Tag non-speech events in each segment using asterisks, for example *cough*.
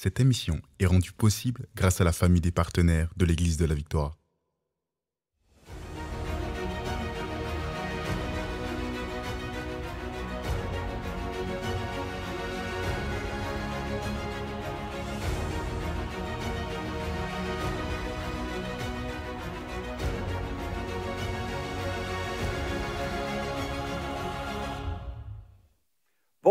Cette émission est rendue possible grâce à la famille des partenaires de l'Église de la Victoire.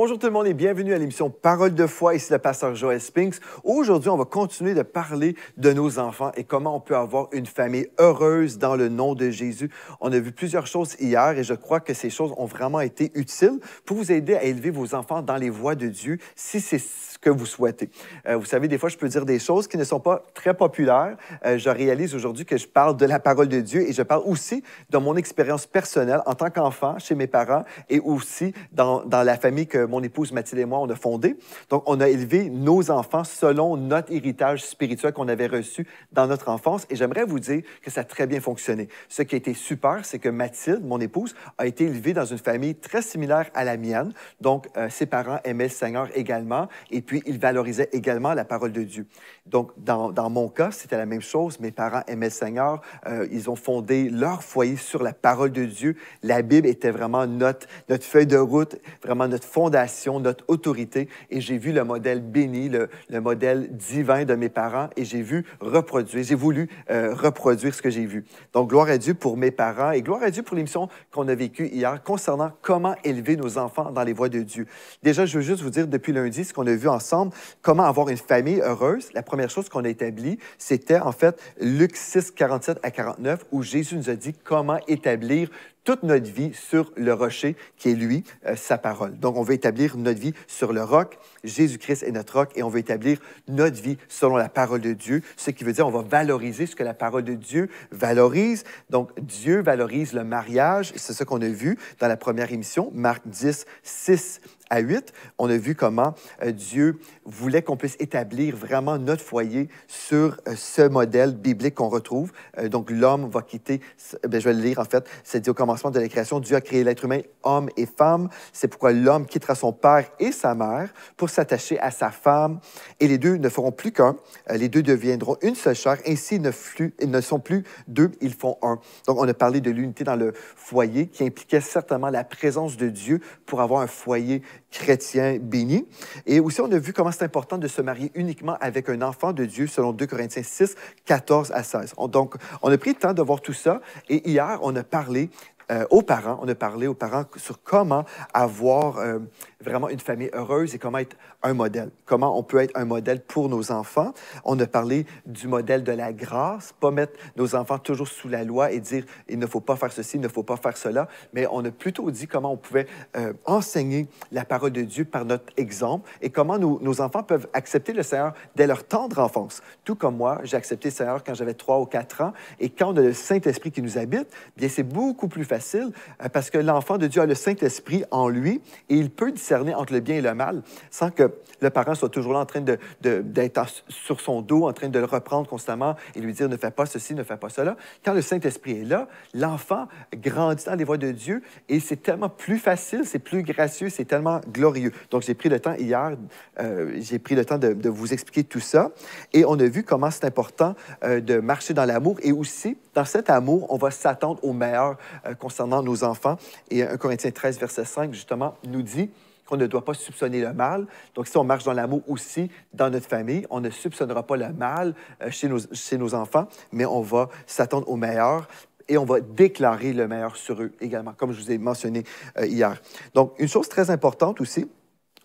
Bonjour tout le monde et bienvenue à l'émission Parole de foi. Ici le pasteur Joël Spinks. Aujourd'hui, on va continuer de parler de nos enfants et comment on peut avoir une famille heureuse dans le nom de Jésus. On a vu plusieurs choses hier et je crois que ces choses ont vraiment été utiles pour vous aider à élever vos enfants dans les voies de Dieu si c'est que vous souhaitez. Euh, vous savez, des fois, je peux dire des choses qui ne sont pas très populaires. Euh, je réalise aujourd'hui que je parle de la parole de Dieu et je parle aussi de mon expérience personnelle en tant qu'enfant chez mes parents et aussi dans, dans la famille que mon épouse Mathilde et moi, on a fondée. Donc, on a élevé nos enfants selon notre héritage spirituel qu'on avait reçu dans notre enfance et j'aimerais vous dire que ça a très bien fonctionné. Ce qui a été super, c'est que Mathilde, mon épouse, a été élevée dans une famille très similaire à la mienne. Donc, euh, ses parents aimaient le Seigneur également et puis il valorisait également la parole de Dieu. Donc, dans, mon cas, c'était la même chose. Mes parents aimaient le Seigneur. Euh, ils ont fondé leur foyer sur la parole de Dieu. La Bible était vraiment notre, notre feuille de route, vraiment notre fondation, notre autorité. Et j'ai vu le modèle béni, le, modèle divin de mes parents. Et j'ai vu reproduire, j'ai voulu euh, reproduire ce que j'ai vu. Donc, gloire à Dieu pour mes parents et gloire à Dieu pour l'émission qu'on a vécue hier concernant comment élever nos enfants dans les voies de Dieu. Déjà, je veux juste vous dire depuis lundi ce qu'on a vu ensemble, comment avoir une famille heureuse. La première chose qu'on a établi, c'était en fait Luc 6, 47 à 49, où Jésus nous a dit comment établir toute notre vie sur le rocher qui est lui, euh, sa parole. Donc, on veut établir notre vie sur le roc. Jésus-Christ est notre roc et on veut établir notre vie selon la parole de Dieu, ce qui veut dire on va valoriser ce que la parole de Dieu valorise. Donc, Dieu valorise le mariage, c'est ce qu'on a vu dans la première émission, Marc 10, 6 à 8, on a vu comment euh, Dieu voulait qu'on puisse établir vraiment notre foyer sur euh, ce modèle biblique qu'on retrouve. Euh, donc, l'homme va quitter, eh je vais le lire en fait, c'est dit au commencement de la création, Dieu a créé l'être humain, homme et femme. C'est pourquoi l'homme quittera son père et sa mère pour s'attacher à sa femme. Et les deux ne feront plus qu'un. Les deux deviendront une seule chair. Ainsi, ne, ils ne sont plus deux, ils font un. Donc, on a parlé de l'unité dans le foyer qui impliquait certainement la présence de Dieu pour avoir un foyer chrétien béni. Et aussi, on a vu comment c'est important de se marier uniquement avec un enfant de Dieu, selon 2 Corinthiens 6, 14 à 16. donc, on a pris le temps de voir tout ça. Et hier, on a parlé euh, aux parents. On a parlé aux parents sur comment avoir euh, vraiment une famille heureuse et comment être un modèle. Comment on peut être un modèle pour nos enfants. On a parlé du modèle de la grâce, pas mettre nos enfants toujours sous la loi et dire il ne faut pas faire ceci, il ne faut pas faire cela, mais on a plutôt dit comment on pouvait euh, enseigner la parole de Dieu par notre exemple et comment nos, enfants peuvent accepter le Seigneur dès leur tendre enfance. Tout comme moi, j'ai accepté le Seigneur quand j'avais 3 ou 4 ans et quand on le Saint-Esprit qui nous habite, bien c'est beaucoup plus facile euh, parce que l'enfant de Dieu a le Saint-Esprit en lui et il peut discerner entre le bien et le mal sans que le parent soit toujours là en train d'être de, d'être sur son dos, en train de le reprendre constamment et lui dire ne fais pas ceci, ne fais pas cela. Quand le Saint-Esprit est là, l'enfant grandit dans les voies de Dieu et c'est tellement plus facile, c'est plus gracieux, c'est tellement glorieux. Donc j'ai pris le temps hier, euh, j'ai pris le temps de, vous expliquer tout ça et on a vu comment c'est important euh, de marcher dans l'amour et aussi dans cet amour, on va s'attendre au meilleur euh, concernant nos enfants. Et 1 Corinthiens 13, verset 5, justement, nous dit qu'on ne doit pas soupçonner le mal. Donc, si on marche dans l'amour aussi dans notre famille, on ne soupçonnera pas le mal euh, chez nos, chez nos enfants, mais on va s'attendre au meilleur et on va déclarer le meilleur sur eux également, comme je vous ai mentionné euh, hier. Donc, une chose très importante aussi,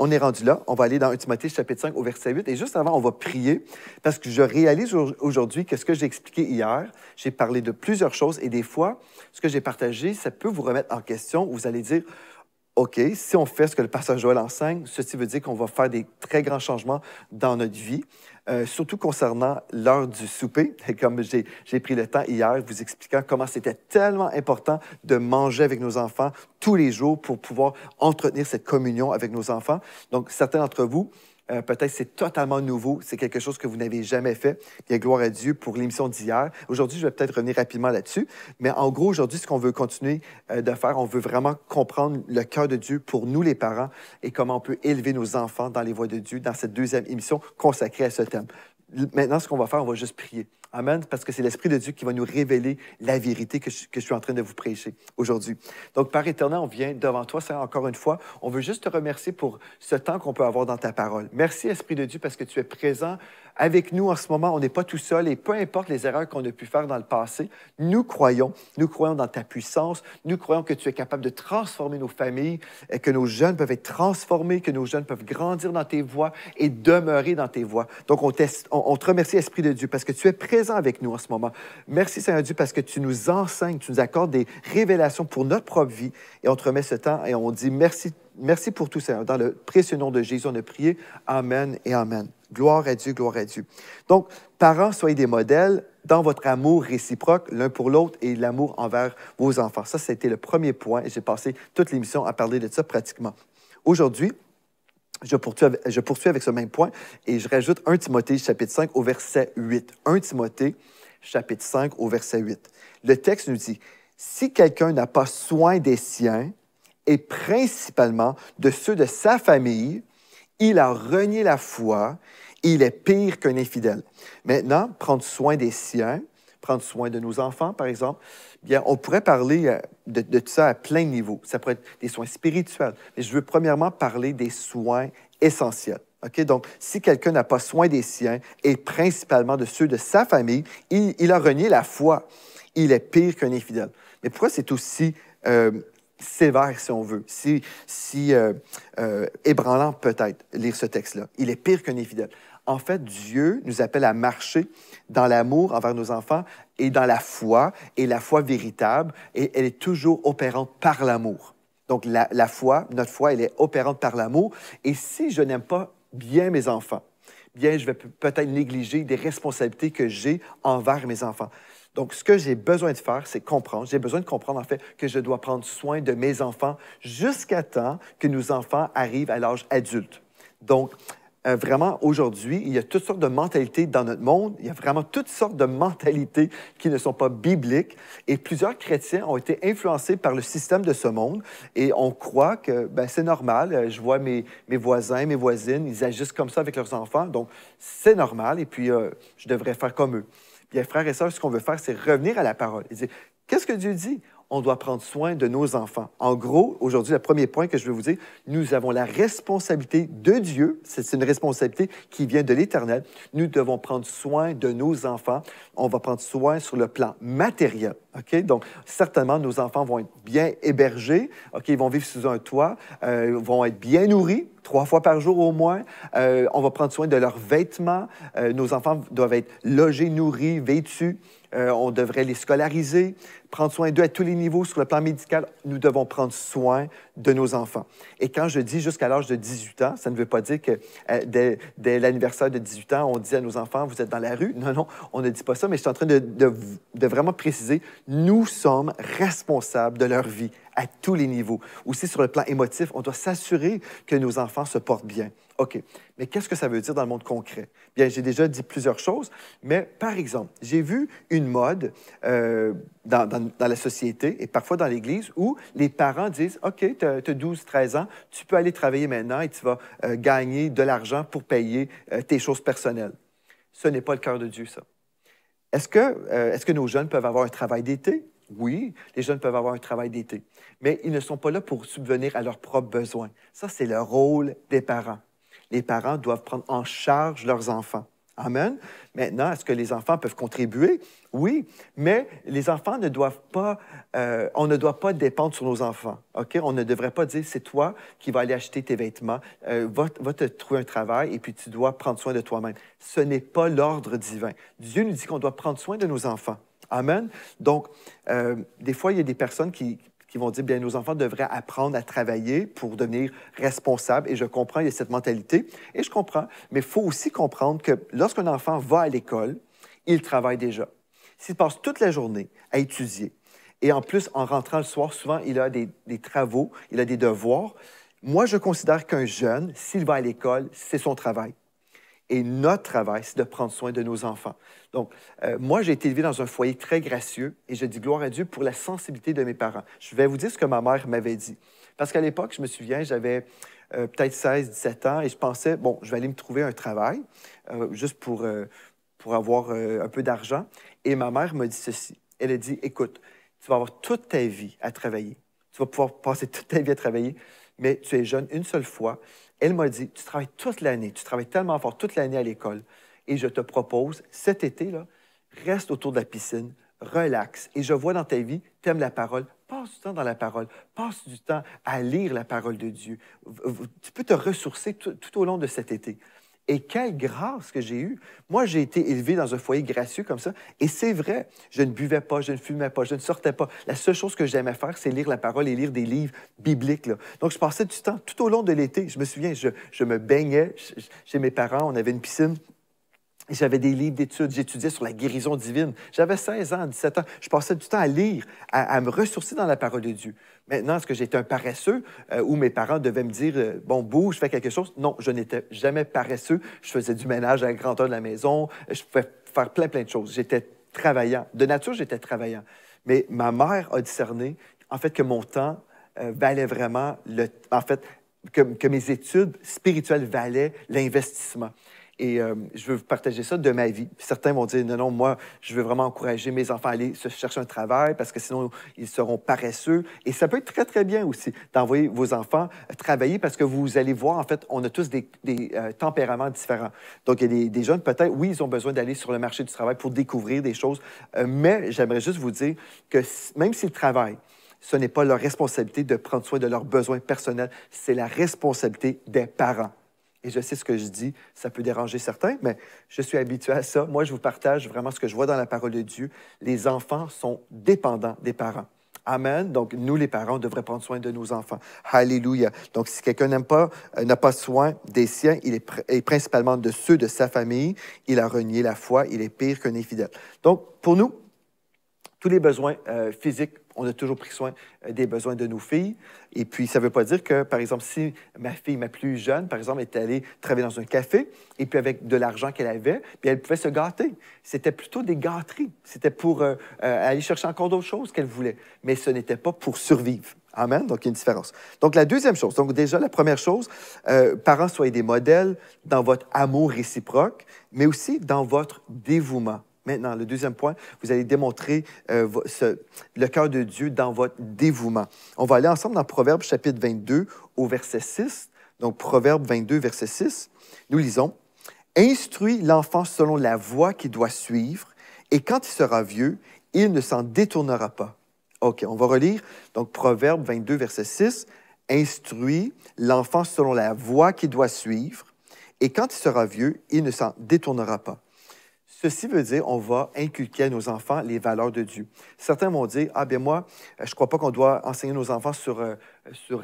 on est rendu là. On va aller dans 1 Timothée chapitre 5 au verset 8. Et juste avant, on va prier parce que je réalise aujourd'hui que ce que j'ai expliqué hier, j'ai parlé de plusieurs choses et des fois, ce que j'ai partagé, ça peut vous remettre en question. Vous allez dire, OK, si on fait ce que le passage Joël enseigne, ceci veut dire qu'on va faire des très grands changements dans notre vie. Euh, surtout concernant l'heure du souper. *laughs* Comme j'ai pris le temps hier, vous expliquer comment c'était tellement important de manger avec nos enfants tous les jours pour pouvoir entretenir cette communion avec nos enfants. Donc, certains d'entre vous, euh, peut-être c'est totalement nouveau, c'est quelque chose que vous n'avez jamais fait. a gloire à Dieu pour l'émission d'hier. Aujourd'hui, je vais peut-être revenir rapidement là-dessus, mais en gros, aujourd'hui, ce qu'on veut continuer euh, de faire, on veut vraiment comprendre le cœur de Dieu pour nous, les parents, et comment on peut élever nos enfants dans les voies de Dieu dans cette deuxième émission consacrée à ce thème. Maintenant, ce qu'on va faire, on va juste prier. Amen, parce que c'est l'Esprit de Dieu qui va nous révéler la vérité que je, suis en train de vous prêcher aujourd'hui. Donc, par éternel, on vient devant toi, Seigneur, encore une fois. On veut juste te remercier pour ce temps qu'on peut avoir dans ta parole. Merci, Esprit de Dieu, parce que tu es présent avec nous en ce moment. On n'est pas tout seul et peu importe les erreurs qu'on a pu faire dans le passé, nous croyons, nous croyons dans ta puissance, nous croyons que tu es capable de transformer nos familles, et que nos jeunes peuvent être transformés, que nos jeunes peuvent grandir dans tes voies et demeurer dans tes voies. Donc, on, on te remercie, Esprit de Dieu, parce que tu es présent avec nous en ce moment. Merci Seigneur Dieu parce que tu nous enseignes, tu nous accordes des révélations pour notre propre vie. Et on te remet ce temps et on dit merci, merci pour tout Seigneur. Dans le précieux nom de Jésus, on a prié. Amen et Amen. Gloire à Dieu, gloire à Dieu. Donc, parents, soyez des modèles dans votre amour réciproque l'un pour l'autre et l'amour envers vos enfants. Ça, c'était le premier point. et J'ai passé toute l'émission à parler de ça pratiquement. Aujourd'hui, je poursuis, avec, ce même point et je rajoute 1 Timothée chapitre 5 au verset 8. 1 Timothée chapitre 5 au verset 8. Le texte nous dit, si quelqu'un n'a pas soin des siens et principalement de ceux de sa famille, il a renié la foi, il est pire qu'un infidèle. Maintenant, prendre soin des siens, prendre soin de nos enfants, par exemple, bien, on pourrait parler euh, de, tout ça à plein niveau. Ça pourrait être des soins spirituels, mais je veux premièrement parler des soins essentiels. Donc, si quelqu'un n'a pas soin des siens et principalement de ceux de sa famille, il, a renié la foi. Il est pire qu'un infidèle. Mais pourquoi c'est aussi euh, sévère, si on veut, si, si euh, ébranlant peut-être, lire ce texte-là? Il est pire qu'un infidèle. En fait, Dieu nous appelle à marcher dans l'amour envers nos enfants et dans la foi, et la foi véritable, et elle est toujours opérante par l'amour. Donc la, foi, notre foi, elle est opérante par l'amour. Et si je n'aime pas bien mes enfants, bien, je vais peut-être négliger des responsabilités que j'ai envers mes enfants. Donc, ce que j'ai besoin de faire, c'est comprendre. J'ai besoin de comprendre, en fait, que je dois prendre soin de mes enfants jusqu'à temps que nos enfants arrivent à l'âge adulte. Donc, euh, vraiment, aujourd'hui, il y a toutes sortes de mentalités dans notre monde. Il y a vraiment toutes sortes de mentalités qui ne sont pas bibliques. Et plusieurs chrétiens ont été influencés par le système de ce monde. Et on croit que ben, c'est normal. Euh, je vois mes, mes, voisins, mes voisines, ils agissent comme ça avec leurs enfants. Donc, c'est normal. Et puis, euh, je devrais faire comme eux. Bien, frères et sœurs, ce qu'on veut faire, c'est revenir à la parole qu'est-ce que Dieu dit? on doit prendre soin de nos enfants. En gros, aujourd'hui, le premier point que je veux vous dire, nous avons la responsabilité de Dieu. C'est une responsabilité qui vient de l'Éternel. Nous devons prendre soin de nos enfants. On va prendre soin sur le plan matériel. OK? Donc, certainement, nos enfants vont être bien hébergés. OK? Ils vont vivre sous un toit. Euh, vont être bien nourris trois fois par jour au moins. Euh, on va prendre soin de leurs vêtements. Euh, nos enfants doivent être logés, nourris, vêtus. on devrait les scolariser prendre soin d'eux à tous les niveaux. Sur le plan médical, nous devons prendre soin de nos enfants. Et quand je dis jusqu'à l'âge de 18 ans, ça ne veut pas dire que euh, dès, l'anniversaire de 18 ans, on dit à nos enfants, vous êtes dans la rue. Non, non, on ne dit pas ça, mais je suis en train de, vraiment préciser, nous sommes responsables de leur vie à tous les niveaux. Aussi sur le plan émotif, on doit s'assurer que nos enfants se portent bien. OK, mais qu'est-ce que ça veut dire dans le monde concret? Bien, j'ai déjà dit plusieurs choses, mais par exemple, j'ai vu une mode euh, dans, dans dans, la société et parfois dans l'Église où les parents disent, OK, tu as, 12, 13 ans, tu peux aller travailler maintenant et tu vas euh, gagner de l'argent pour payer euh, tes choses personnelles. Ce n'est pas le cœur de Dieu, ça. Est-ce que, euh, que nos jeunes peuvent avoir un travail d'été? Oui, les jeunes peuvent avoir un travail d'été, mais ils ne sont pas là pour subvenir à leurs propres besoins. Ça, c'est le rôle des parents. Les parents doivent prendre en charge leurs enfants. Amen. Maintenant, est-ce que les enfants peuvent contribuer? Oui, mais les enfants ne doivent pas, euh, on ne doit pas dépendre sur nos enfants. OK? On ne devrait pas dire, c'est toi qui vas aller acheter tes vêtements, euh, va, te trouver un travail et puis tu dois prendre soin de toi-même. Ce n'est pas l'ordre divin. Dieu nous dit qu'on doit prendre soin de nos enfants. Amen. Donc, euh, des fois, il y a des personnes qui, qui vont dire, bien, nos enfants devraient apprendre à travailler pour devenir responsables. Et je comprends, il y a cette mentalité. Et je comprends. Mais il faut aussi comprendre que lorsqu'un enfant va à l'école, il travaille déjà. S'il passe toute la journée à étudier, et en plus, en rentrant le soir, souvent, il a des, des travaux, il a des devoirs. Moi, je considère qu'un jeune, s'il va à l'école, c'est son travail. Et notre travail, c'est de prendre soin de nos enfants. Donc, euh, moi, j'ai été élevé dans un foyer très gracieux et je dis gloire à Dieu pour la sensibilité de mes parents. Je vais vous dire ce que ma mère m'avait dit. Parce qu'à l'époque, je me souviens, j'avais euh, peut-être 16, 17 ans et je pensais, bon, je vais aller me trouver un travail euh, juste pour, pour avoir un peu d'argent. Et ma mère m'a dit ceci. Elle a dit, écoute, tu vas avoir toute ta vie à travailler. Tu vas pouvoir passer toute ta vie à travailler, mais tu es jeune une seule fois elle m'a dit, tu travailles toute l'année, tu travailles tellement fort toute l'année à l'école, et je te propose, cet été, là, reste autour de la piscine, relaxe, et je vois dans ta vie, t'aimes la parole, passe du temps dans la parole, passe du temps à lire la parole de Dieu. Tu peux te ressourcer tout au long de cet été. Et quelle grâce que j'ai eue. Moi, j'ai été élevé dans un foyer gracieux comme ça. Et c'est vrai, je ne buvais pas, je ne fumais pas, je ne sortais pas. La seule chose que j'aimais faire, c'est lire la parole et lire des livres bibliques. Là. Donc, je passais du temps tout au long de l'été. Je me souviens, je, me baignais chez mes parents. On avait une piscine. J'avais des livres d'études, j'étudiais sur la guérison divine. J'avais 16 ans, 17 ans. Je passais du temps à lire, à, me ressourcer dans la parole de Dieu. Maintenant, est-ce que j'étais un paresseux euh, où mes parents devaient me dire bon euh, Bon, bouge, fais quelque chose? Non, je n'étais jamais paresseux. Je faisais du ménage à la grandeur de la maison. Euh, je pouvais faire plein, plein de choses. J'étais travaillant. De nature, j'étais travaillant. Mais ma mère a discerné, en fait, que mon temps valait vraiment le. En fait, que mes études spirituelles valaient l'investissement. Et euh, je veux partager ça de ma vie. Certains vont dire, non, non, moi, je veux vraiment encourager mes enfants à aller se chercher un travail parce que sinon, ils seront paresseux. Et ça peut être très, très bien aussi d'envoyer vos enfants travailler parce que vous allez voir, en fait, on a tous des, euh, tempéraments différents. Donc, il y a des, jeunes, peut-être, oui, ils ont besoin d'aller sur le marché du travail pour découvrir des choses. Euh, mais j'aimerais juste vous dire que même s'ils travaillent, ce n'est pas leur responsabilité de prendre soin de leurs besoins personnels, c'est la responsabilité des parents. Et je sais ce que je dis, ça peut déranger certains, mais je suis habitué à ça. Moi, je vous partage vraiment ce que je vois dans la parole de Dieu. Les enfants sont dépendants des parents. Amen. Donc, nous, les parents, on devrait prendre soin de nos enfants. Alléluia. Donc, si quelqu'un n'aime pas, euh, n'a pas soin des siens, il est, principalement de ceux de sa famille. Il a renié la foi. Il est pire qu'un infidèle. Donc, pour nous, tous les besoins euh, physiques on a toujours pris soin euh, des besoins de nos filles. Et puis, ça ne veut pas dire que, par exemple, si ma fille, ma plus jeune, par exemple, est allée travailler dans un café, et puis avec de l'argent qu'elle avait, puis elle pouvait se gâter. C'était plutôt des gâteries. C'était pour euh, euh, aller chercher encore d'autres choses qu'elle voulait. Mais ce n'était pas pour survivre. Amen. Donc, il y a une différence. Donc, la deuxième chose, donc déjà, la première chose, parents, soyez des modèles dans votre amour réciproque, mais aussi dans votre dévouement Maintenant, le deuxième point, vous allez démontrer euh, le cœur de Dieu dans votre dévouement. On va aller ensemble dans Proverbe chapitre 22 au verset 6. Donc, Proverbe 22, verset 6. Nous lisons, Instruis l'enfant selon la voie qu'il doit suivre, et quand il sera vieux, il ne s'en détournera pas. OK, on va relire. Donc, Proverbe 22, verset 6. Instruis l'enfant selon la voie qu'il doit suivre, et quand il sera vieux, il ne s'en détournera pas. Ceci veut dire on va inculquer à nos enfants les valeurs de Dieu. Certains m'ont dit, ah ben moi, euh, je ne crois pas qu'on doit enseigner nos enfants sur, euh,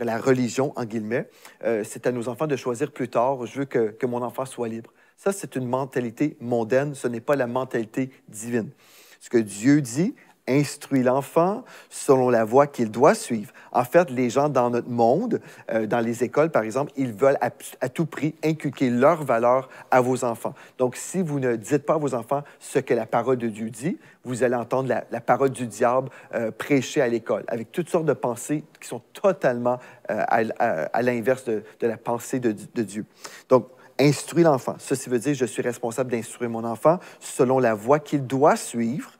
la religion, en guillemets. Euh, c'est à nos enfants de choisir plus tard, je veux que mon enfant soit libre. Ça, c'est une mentalité mondaine, ce n'est pas la mentalité divine. Ce que Dieu dit, instruit l'enfant selon la voie qu'il doit suivre. En fait, les gens dans notre monde, euh, dans les écoles par exemple, ils veulent à, tout prix inculquer leurs valeurs à vos enfants. Donc, si vous ne dites pas à vos enfants ce que la parole de Dieu dit, vous allez entendre la, parole du diable euh, prêcher prêchée à l'école, avec toutes sortes de pensées qui sont totalement euh, à, l'inverse de, la pensée de, Dieu. Donc, instruit l'enfant. Ceci veut dire, je suis responsable d'instruire mon enfant selon la voie qu'il doit suivre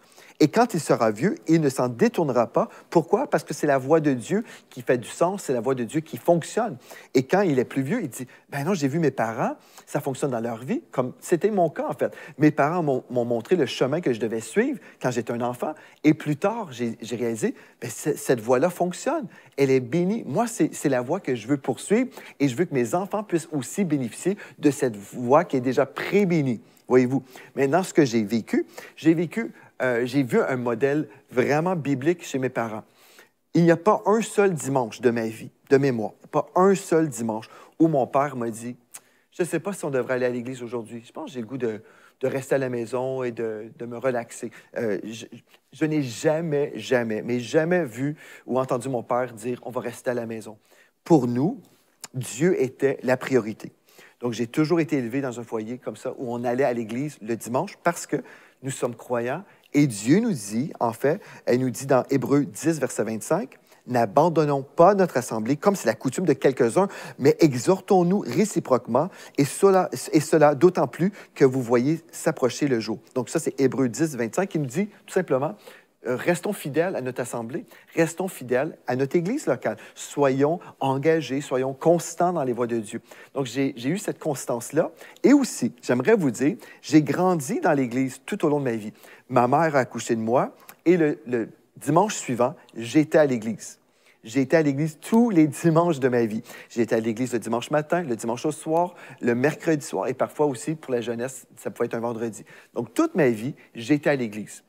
et quand il sera vieux, il ne s'en détournera pas. Pourquoi? Parce que c'est la voix de Dieu qui fait du sens, c'est la voix de Dieu qui fonctionne. Et quand il est plus vieux, il dit, ben non, j'ai vu mes parents, ça fonctionne dans leur vie, comme c'était mon cas en fait. Mes parents m'ont montré le chemin que je devais suivre quand j'étais un enfant. Et plus tard, j'ai réalisé, ben, cette voie-là fonctionne, elle est bénie. Moi, c'est la voie que je veux poursuivre et je veux que mes enfants puissent aussi bénéficier de cette voie qui est déjà pré bénie. voyez-vous. Maintenant, ce que j'ai vécu, j'ai vécu euh, j'ai vu un modèle vraiment biblique chez mes parents. Il n'y a pas un seul dimanche de ma vie, de mémoire, pas un seul dimanche où mon père m'a dit Je ne sais pas si on devrait aller à l'église aujourd'hui. Je pense que j'ai le goût de, rester à la maison et de, me relaxer. Euh, je, je n'ai jamais, jamais, mais jamais vu ou entendu mon père dire On va rester à la maison. Pour nous, Dieu était la priorité. Donc, j'ai toujours été élevé dans un foyer comme ça où on allait à l'église le dimanche parce que nous sommes croyants et Dieu nous dit, en fait, elle nous dit dans Hébreu 10, verset 25, N'abandonnons pas notre assemblée comme c'est la coutume de quelques-uns, mais exhortons-nous réciproquement, et cela, et cela d'autant plus que vous voyez s'approcher le jour. Donc ça, c'est Hébreu 10, 25 qui nous dit tout simplement, euh, restons fidèles à notre assemblée, restons fidèles à notre Église locale, soyons engagés, soyons constants dans les voies de Dieu. Donc j'ai eu cette constance-là, et aussi, j'aimerais vous dire, j'ai grandi dans l'Église tout au long de ma vie ma mère a accouché de moi. Et le, dimanche suivant, j'étais à l'église. J'étais à l'église tous les dimanches de ma vie. J'étais à l'église le dimanche matin, le dimanche au soir, le mercredi soir et parfois aussi pour la jeunesse, ça pouvait être un vendredi. Donc toute ma vie, j'étais à l'église.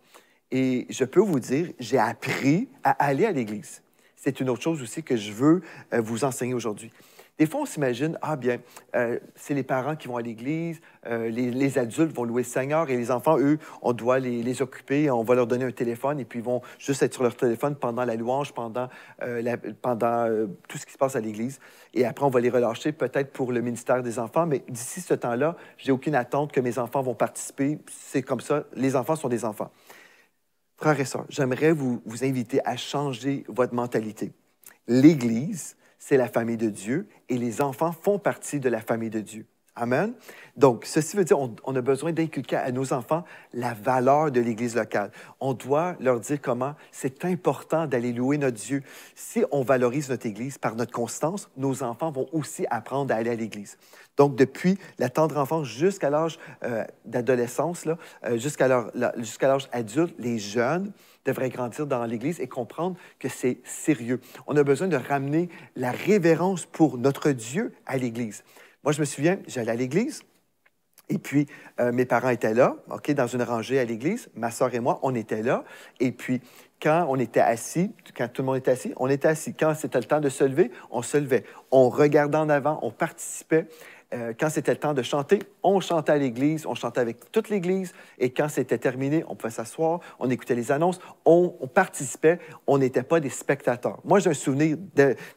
Et je peux vous dire, j'ai appris à aller à l'église. C'est une autre chose aussi que je veux euh, vous enseigner aujourd'hui. Des fois, on s'imagine, ah bien, euh, c'est les parents qui vont à l'Église, euh, les, adultes vont louer le Seigneur et les enfants, eux, on doit les, les, occuper, on va leur donner un téléphone et puis ils vont juste être sur leur téléphone pendant la louange, pendant, euh, pendant tout ce qui se passe à l'Église. Et après, on va les relâcher peut-être pour le ministère des enfants, mais d'ici ce temps-là, j'ai aucune attente que mes enfants vont participer. C'est comme ça, les enfants sont des enfants. Frères et sœurs, j'aimerais vous, vous inviter à changer votre mentalité. L'Église, c'est la famille de Dieu et les enfants font partie de la famille de Dieu. Amen. Donc, ceci veut dire qu'on a besoin d'inculquer à nos enfants la valeur de l'Église locale. On doit leur dire comment c'est important d'aller louer notre Dieu. Si on valorise notre Église par notre constance, nos enfants vont aussi apprendre à aller à l'Église. Donc, depuis la tendre enfance jusqu'à l'âge euh, d'adolescence, euh, jusqu'à l'âge adulte, les jeunes devrait grandir dans l'Église et comprendre que c'est sérieux. On a besoin de ramener la révérence pour notre Dieu à l'Église. Moi, je me souviens, j'allais à l'Église. Et puis, euh, mes parents étaient là, OK, dans une rangée à l'église. Ma sœur et moi, on était là. Et puis, quand on était assis, quand tout le monde était assis, on était assis. Quand c'était le temps de se lever, on se levait. On regardait en avant, on participait euh, quand c'était le temps de chanter, on chantait à l'église, on chantait avec toute l'église. Et quand c'était terminé, on pouvait s'asseoir, on écoutait les annonces, on, participait, on n'était pas des spectateurs. Moi, j'ai un souvenir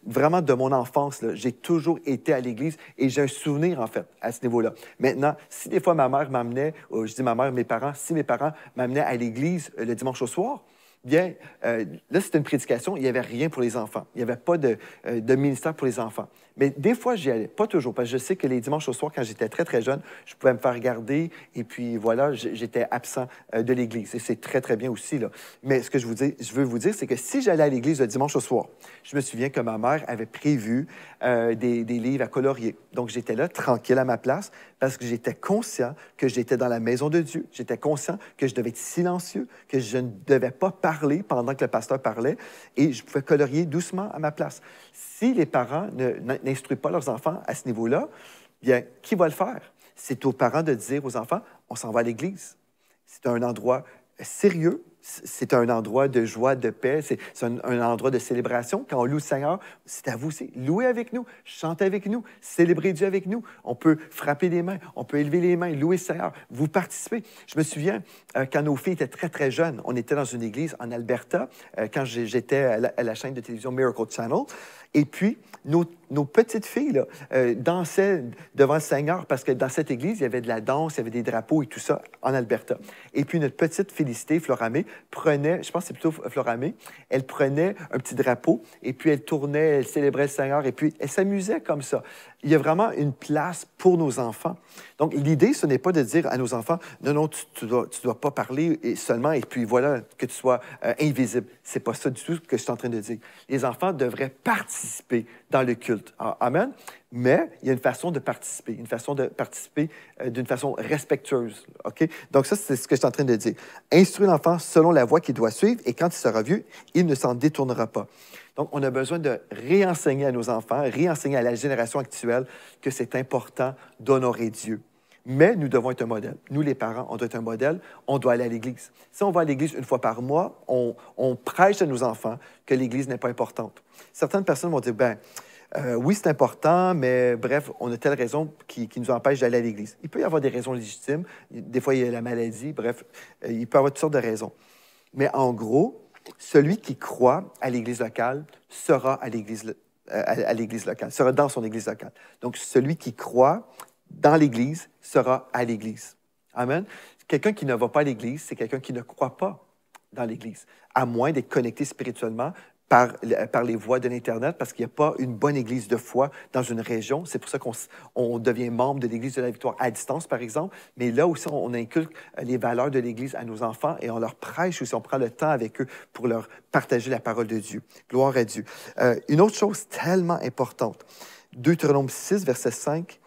vraiment de mon enfance. J'ai toujours été à l'église et j'ai un souvenir, en fait, à ce niveau-là. Maintenant, si des fois ma mère m'amenait, je dis ma mère, mes parents, si mes parents m'amenaient à l'église euh, le dimanche au soir, bien, euh, là, c'était une prédication, il n'y avait rien pour les enfants. Il n'y avait pas de, ministère pour les enfants. Mais des fois, j'y allais. Pas toujours, parce que je sais que les dimanches au soir, quand j'étais très, très jeune, je pouvais me faire regarder et puis voilà, j'étais absent euh, de l'Église. Et c'est très, très bien aussi. Là. Mais ce que je, veux vous dire, c'est que si j'allais à l'Église le dimanche au soir, je me souviens que ma mère avait prévu euh, des livres à colorier. Donc, j'étais là, tranquille à ma place parce que j'étais conscient que j'étais dans la maison de Dieu. J'étais conscient que je devais être silencieux, que je ne devais pas parler pendant que le pasteur parlait et je pouvais colorier doucement à ma place. Si les parents n'instruisent pas leurs enfants à ce niveau-là, bien, qui va le faire? C'est aux parents de dire aux enfants, on s'en va à l'église. C'est un endroit sérieux c'est un endroit de joie, de paix, c'est un, endroit de célébration. Quand on loue le Seigneur, c'est à vous, c'est louer avec nous, chanter avec nous, célébrer Dieu avec nous. On peut frapper les mains, on peut élever les mains, louer le Seigneur. Vous participez. Je me souviens, euh, quand nos filles étaient très, très jeunes, on était dans une église en Alberta, euh, quand j'étais à, la chaîne de télévision Miracle Channel. Et puis, nos, petites filles euh, dansaient devant le Seigneur parce que dans cette église, il y avait de la danse, il y avait des drapeaux et tout ça en Alberta. Et puis, notre petite Félicité Floramé prenait, je pense que c'est plutôt Floramé, elle prenait un petit drapeau et puis elle tournait, elle célébrait le Seigneur et puis elle s'amusait comme ça il y a vraiment une place pour nos enfants. Donc, l'idée, ce n'est pas de dire à nos enfants, non, non, tu ne dois, pas parler seulement et puis voilà, que tu sois euh, invisible. n'est pas ça du tout que je suis en train de dire. Les enfants devraient participer dans le culte. Ah, amen. Mais il y a une façon de participer, une façon de participer euh, d'une façon respectueuse. Donc, ça, c'est ce que je suis en train de dire. Instruire l'enfant selon la voie qu'il doit suivre et quand il sera vieux, il ne s'en détournera pas. Donc, on a besoin de réenseigner à nos enfants, réenseigner à la génération actuelle que c'est important d'honorer Dieu. Mais nous devons être un modèle. Nous, les parents, on doit être un modèle. On doit aller à l'Église. Si on va à l'Église une fois par mois, on, prêche à nos enfants que l'Église n'est pas importante. Certaines personnes vont dire, ben, euh, oui, c'est important, mais bref, on a telle raison qui, qui nous empêche d'aller à l'Église. Il peut y avoir des raisons légitimes. Des fois, il y a la maladie. Bref, euh, il peut y avoir toutes sortes de raisons. Mais en gros, celui qui croit à l'Église locale sera à l'Église euh, locale, dans son Église locale. Donc, celui qui croit dans l'Église sera à l'Église. Amen. Quelqu'un qui ne va pas à l'Église, c'est quelqu'un qui ne croit pas dans l'Église, à moins d'être connecté spirituellement, par, les voies de l'Internet parce qu'il n'y a pas une bonne église de foi dans une région. C'est pour ça qu'on devient membre de l'Église de la Victoire à distance, par exemple. Mais là aussi, on, inculque euh, les valeurs de l'Église à nos enfants et on leur prêche aussi, on prend le temps avec eux pour leur partager la parole de Dieu. Gloire à Dieu. Euh, une autre chose tellement importante, Deutéronome 6, verset 5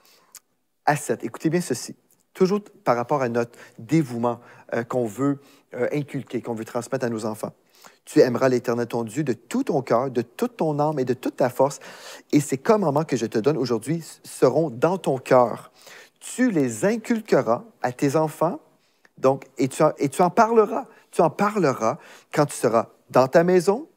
à 7. Écoutez bien ceci toujours par rapport à notre dévouement euh, qu'on veut inculquer, qu'on veut transmettre à nos enfants. Tu aimeras l'Éternel ton Dieu de tout ton cœur, de toute ton âme et de toute ta force. Et ces commandements que je te donne aujourd'hui seront dans ton cœur. Tu les inculqueras à tes enfants, donc, et tu en parleras. Tu en parleras quand tu seras dans ta maison,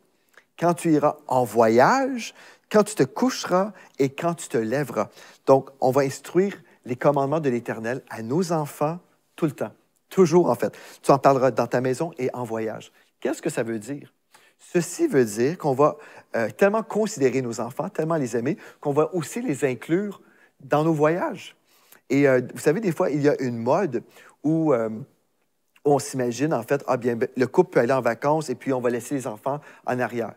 quand tu iras en voyage, quand tu te coucheras et quand tu te lèveras. Donc, on va instruire les commandements de l'Éternel à nos enfants tout le temps, toujours en fait. Tu en parleras dans ta maison et en voyage. Qu'est-ce que ça veut dire? Ceci veut dire qu'on va euh, tellement considérer nos enfants, tellement les aimer, qu'on va aussi les inclure dans nos voyages. Et euh, vous savez, des fois, il y a une mode où, où euh, on s'imagine, en fait, ah bien, ben, le couple peut aller en vacances et puis on va laisser les enfants en arrière.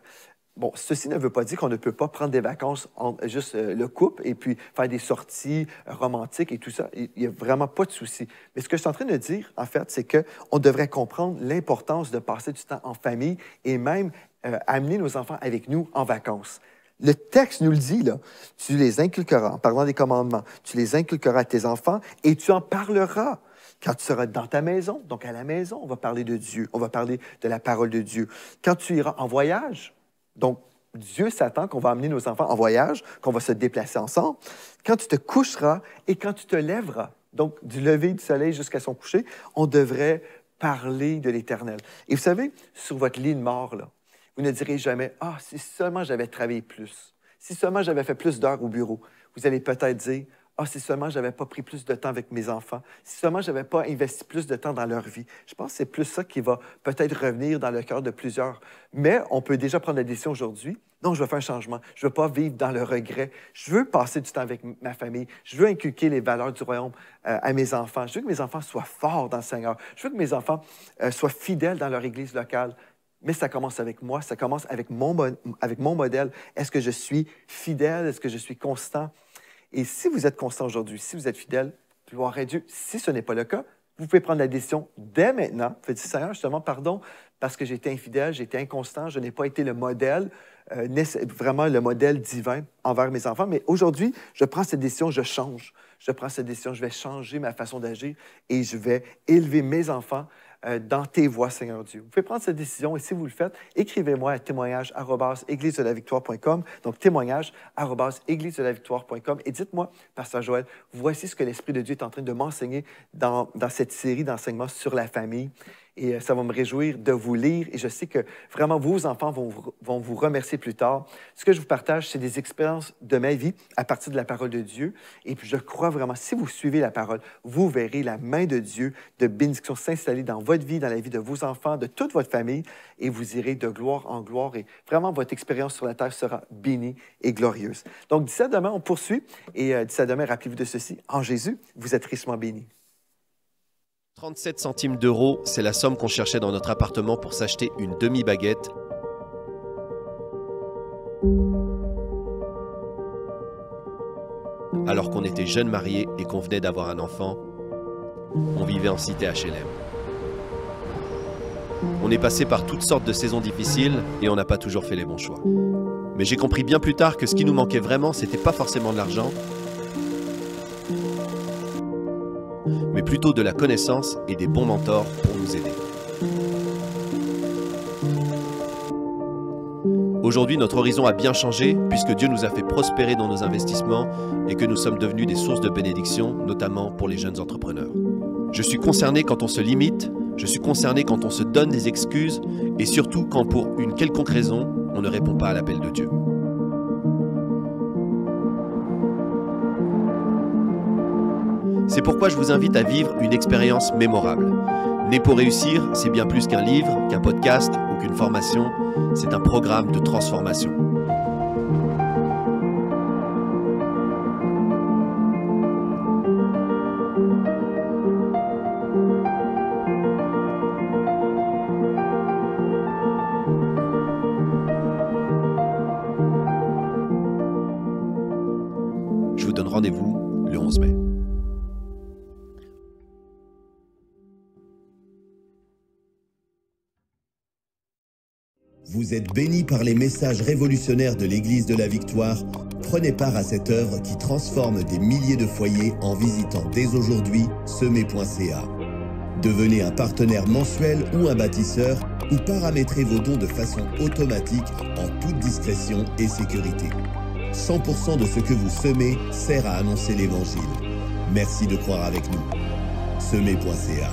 Bon, ceci ne veut pas dire qu'on ne peut pas prendre des vacances en, juste euh, le couple et puis faire des sorties romantiques et tout ça. Il n'y a vraiment pas de souci. Mais ce que je suis en train de dire, en fait, c'est qu'on devrait comprendre l'importance de passer du temps en famille et même euh, amener nos enfants avec nous en vacances. Le texte nous le dit, là. Tu les inculqueras en parlant des commandements. Tu les inculqueras à tes enfants et tu en parleras quand tu seras dans ta maison, donc à la maison, on va parler de Dieu, on va parler de la parole de Dieu. Quand tu iras en voyage, donc, Dieu s'attend qu'on va amener nos enfants en voyage, qu'on va se déplacer ensemble, quand tu te coucheras et quand tu te lèveras. Donc, du lever du soleil jusqu'à son coucher, on devrait parler de l'Éternel. Et vous savez, sur votre lit de mort, vous ne direz jamais Ah, si seulement j'avais travaillé plus, si seulement j'avais fait plus d'heures au bureau. Vous allez peut-être dire ah, si seulement j'avais pas pris plus de temps avec mes enfants, si seulement j'avais pas investi plus de temps dans leur vie. Je pense que c'est plus ça qui va peut-être revenir dans le cœur de plusieurs. Mais on peut déjà prendre la décision aujourd'hui. Non, je veux faire un changement. Je veux pas vivre dans le regret. Je veux passer du temps avec ma famille. Je veux inculquer les valeurs du royaume euh, à mes enfants. Je veux que mes enfants soient forts dans le Seigneur. Je veux que mes enfants euh, soient fidèles dans leur église locale. Mais ça commence avec moi, ça commence avec avec mon modèle. Est-ce que je suis fidèle? Est-ce que je suis constant? Et si vous êtes constant aujourd'hui, si vous êtes fidèle, gloire à Dieu. Si ce n'est pas le cas, vous pouvez prendre la décision dès maintenant. Vous Faites Seigneur, justement, pardon, parce que j'ai été infidèle, j'ai été inconstant, je n'ai pas été le modèle, euh, vraiment le modèle divin envers mes enfants. Mais aujourd'hui, je prends cette décision, je change. Je prends cette décision, je vais changer ma façon d'agir et je vais élever mes enfants euh, dans tes voies, Seigneur Dieu. Vous pouvez prendre cette décision et si vous le faites, écrivez-moi à témoignage donc témoignage victoirecom et dites-moi, Pasteur Joël, voici ce que l'Esprit de Dieu est en train de m'enseigner dans, dans cette série d'enseignements sur la famille. Et euh, ça va me réjouir de vous lire. Et je sais que vraiment vos enfants vont, vont vous remercier plus tard. Ce que je vous partage, c'est des expériences de ma vie à partir de la parole de Dieu. Et puis je crois vraiment, si vous suivez la parole, vous verrez la main de Dieu de bénédiction s'installer dans votre vie, dans la vie de vos enfants, de toute votre famille. Et vous irez de gloire en gloire. Et vraiment, votre expérience sur la terre sera bénie et glorieuse. Donc, d'ici à demain, on poursuit. Et euh, d'ici demain, rappelez-vous de ceci. En Jésus, vous êtes richement bénis. 37 centimes d'euros, c'est la somme qu'on cherchait dans notre appartement pour s'acheter une demi-baguette. Alors qu'on était jeune marié et qu'on venait d'avoir un enfant, on vivait en cité HLM. On est passé par toutes sortes de saisons difficiles et on n'a pas toujours fait les bons choix. Mais j'ai compris bien plus tard que ce qui nous manquait vraiment, c'était pas forcément de l'argent, plutôt de la connaissance et des bons mentors pour nous aider. Aujourd'hui, notre horizon a bien changé puisque Dieu nous a fait prospérer dans nos investissements et que nous sommes devenus des sources de bénédiction, notamment pour les jeunes entrepreneurs. Je suis concerné quand on se limite, je suis concerné quand on se donne des excuses et surtout quand pour une quelconque raison, on ne répond pas à l'appel de Dieu. C'est pourquoi je vous invite à vivre une expérience mémorable. Né pour réussir, c'est bien plus qu'un livre, qu'un podcast ou qu'une formation, c'est un programme de transformation. êtes bénis par les messages révolutionnaires de l'Église de la Victoire, prenez part à cette œuvre qui transforme des milliers de foyers en visitant dès aujourd'hui semer.ca. Devenez un partenaire mensuel ou un bâtisseur ou paramétrez vos dons de façon automatique en toute discrétion et sécurité. 100% de ce que vous semez sert à annoncer l'Évangile. Merci de croire avec nous. Semer.ca